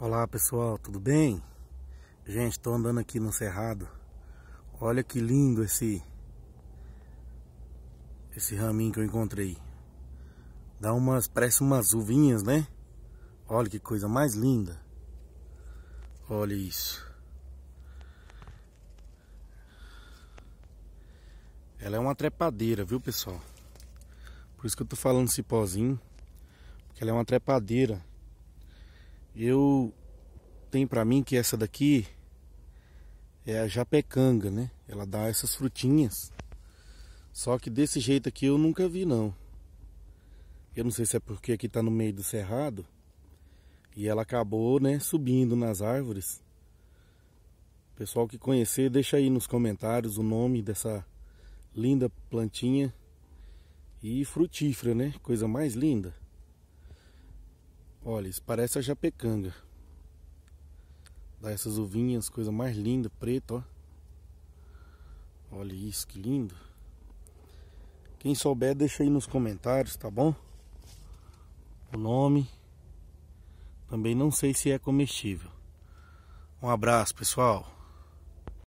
Olá pessoal, tudo bem? Gente, estou andando aqui no cerrado. Olha que lindo esse esse raminho que eu encontrei. Dá umas, parece umas uvinhas, né? Olha que coisa mais linda. Olha isso. Ela é uma trepadeira, viu pessoal? Por isso que eu tô falando cipózinho. Porque ela é uma trepadeira. Eu tenho para mim que essa daqui é a japecanga, né? Ela dá essas frutinhas. Só que desse jeito aqui eu nunca vi não. Eu não sei se é porque aqui tá no meio do cerrado e ela acabou, né, subindo nas árvores. Pessoal que conhecer, deixa aí nos comentários o nome dessa linda plantinha e frutífera, né? Coisa mais linda. Olha, isso parece a japecanga. Dá essas uvinhas, coisa mais linda, preto. ó. Olha isso, que lindo. Quem souber, deixa aí nos comentários, tá bom? O nome. Também não sei se é comestível. Um abraço, pessoal.